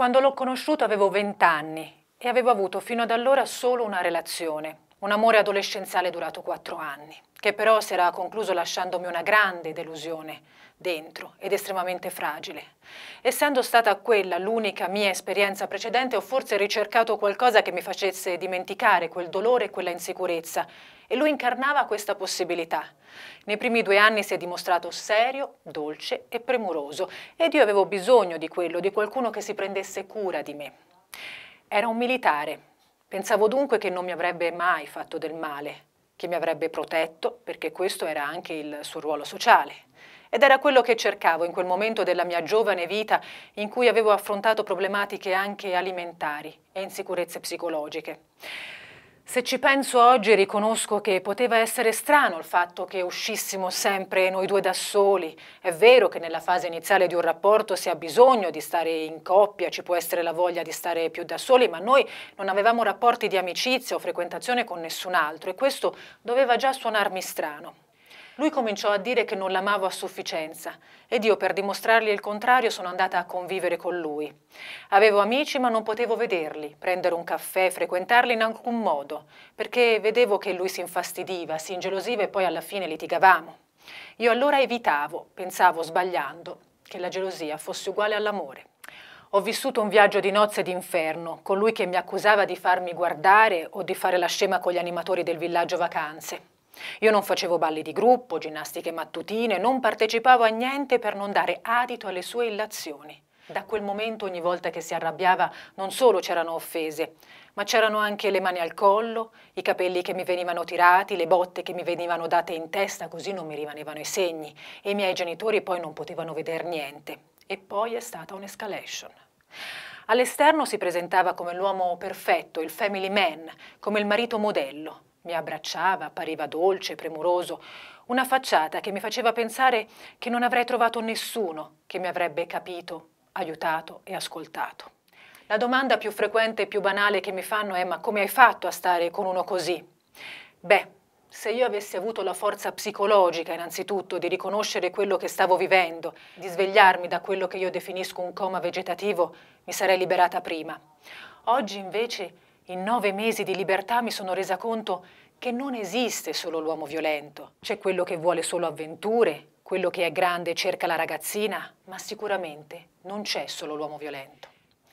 Quando l'ho conosciuto avevo vent'anni e avevo avuto fino ad allora solo una relazione, un amore adolescenziale durato quattro anni, che però si era concluso lasciandomi una grande delusione dentro ed estremamente fragile. Essendo stata quella l'unica mia esperienza precedente, ho forse ricercato qualcosa che mi facesse dimenticare quel dolore e quella insicurezza, e lui incarnava questa possibilità. Nei primi due anni si è dimostrato serio, dolce e premuroso, ed io avevo bisogno di quello, di qualcuno che si prendesse cura di me. Era un militare, Pensavo dunque che non mi avrebbe mai fatto del male, che mi avrebbe protetto, perché questo era anche il suo ruolo sociale. Ed era quello che cercavo in quel momento della mia giovane vita in cui avevo affrontato problematiche anche alimentari e insicurezze psicologiche. Se ci penso oggi riconosco che poteva essere strano il fatto che uscissimo sempre noi due da soli. È vero che nella fase iniziale di un rapporto si ha bisogno di stare in coppia, ci può essere la voglia di stare più da soli, ma noi non avevamo rapporti di amicizia o frequentazione con nessun altro e questo doveva già suonarmi strano. Lui cominciò a dire che non l'amavo a sufficienza ed io per dimostrargli il contrario sono andata a convivere con lui. Avevo amici ma non potevo vederli, prendere un caffè, frequentarli in alcun modo, perché vedevo che lui si infastidiva, si ingelosiva e poi alla fine litigavamo. Io allora evitavo, pensavo sbagliando, che la gelosia fosse uguale all'amore. Ho vissuto un viaggio di nozze d'inferno con lui che mi accusava di farmi guardare o di fare la scema con gli animatori del villaggio vacanze. Io non facevo balli di gruppo, ginnastiche mattutine, non partecipavo a niente per non dare adito alle sue illazioni. Da quel momento ogni volta che si arrabbiava non solo c'erano offese, ma c'erano anche le mani al collo, i capelli che mi venivano tirati, le botte che mi venivano date in testa così non mi rimanevano i segni e i miei genitori poi non potevano vedere niente. E poi è stata un'escalation. All'esterno si presentava come l'uomo perfetto, il family man, come il marito modello. Mi abbracciava, pareva dolce, premuroso, una facciata che mi faceva pensare che non avrei trovato nessuno che mi avrebbe capito, aiutato e ascoltato. La domanda più frequente e più banale che mi fanno è ma come hai fatto a stare con uno così? Beh, se io avessi avuto la forza psicologica innanzitutto di riconoscere quello che stavo vivendo, di svegliarmi da quello che io definisco un coma vegetativo, mi sarei liberata prima. Oggi invece in nove mesi di libertà mi sono resa conto che non esiste solo l'uomo violento. C'è quello che vuole solo avventure, quello che è grande e cerca la ragazzina, ma sicuramente non c'è solo l'uomo violento.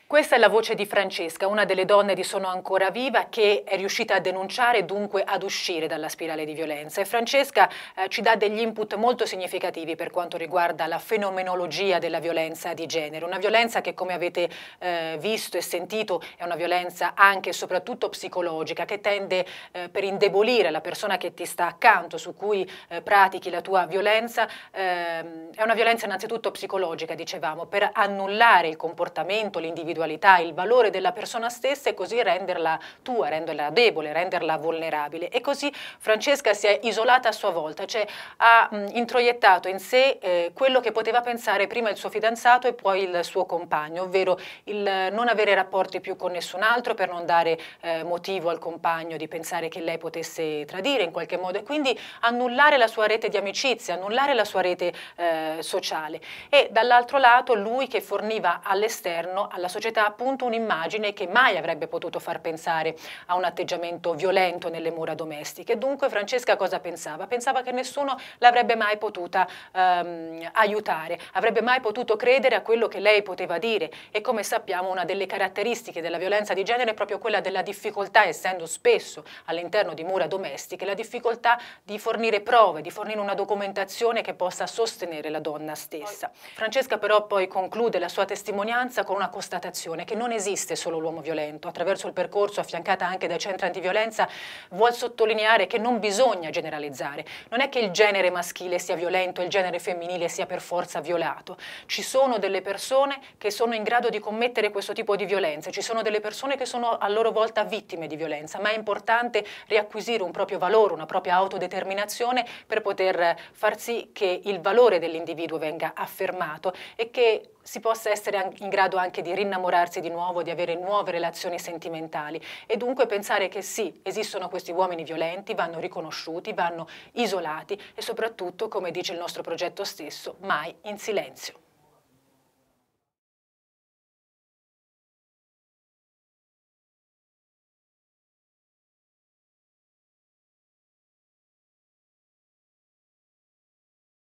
Questa è la voce di Francesca, una delle donne di Sono ancora viva che è riuscita a denunciare e dunque ad uscire dalla spirale di violenza. E Francesca eh, ci dà degli input molto significativi per quanto riguarda la fenomenologia della violenza di genere, una violenza che come avete eh, visto e sentito è una violenza anche e soprattutto psicologica che tende eh, per indebolire la persona che ti sta accanto, su cui eh, pratichi la tua violenza, ehm, è una violenza innanzitutto psicologica, dicevamo, per annullare il comportamento, l'individuo l'individualità, il valore della persona stessa e così renderla tua, renderla debole, renderla vulnerabile. E così Francesca si è isolata a sua volta, cioè ha mh, introiettato in sé eh, quello che poteva pensare prima il suo fidanzato e poi il suo compagno, ovvero il non avere rapporti più con nessun altro per non dare eh, motivo al compagno di pensare che lei potesse tradire in qualche modo e quindi annullare la sua rete di amicizia, annullare la sua rete eh, sociale. E dall'altro lato lui che forniva all'esterno, alla società, società appunto un'immagine che mai avrebbe potuto far pensare a un atteggiamento violento nelle mura domestiche. Dunque Francesca cosa pensava? Pensava che nessuno l'avrebbe mai potuta ehm, aiutare, avrebbe mai potuto credere a quello che lei poteva dire e come sappiamo una delle caratteristiche della violenza di genere è proprio quella della difficoltà, essendo spesso all'interno di mura domestiche, la difficoltà di fornire prove, di fornire una documentazione che possa sostenere la donna stessa. Francesca però poi conclude la sua testimonianza con una constatazione generazione, che non esiste solo l'uomo violento. Attraverso il percorso affiancata anche dai centri antiviolenza vuol sottolineare che non bisogna generalizzare. Non è che il genere maschile sia violento e il genere femminile sia per forza violato. Ci sono delle persone che sono in grado di commettere questo tipo di violenza, ci sono delle persone che sono a loro volta vittime di violenza, ma è importante riacquisire un proprio valore, una propria autodeterminazione per poter far sì che il valore dell'individuo venga affermato e che si possa essere in grado anche di rinnamorare innamorarsi di nuovo, di avere nuove relazioni sentimentali e dunque pensare che sì, esistono questi uomini violenti, vanno riconosciuti, vanno isolati e soprattutto, come dice il nostro progetto stesso, mai in silenzio.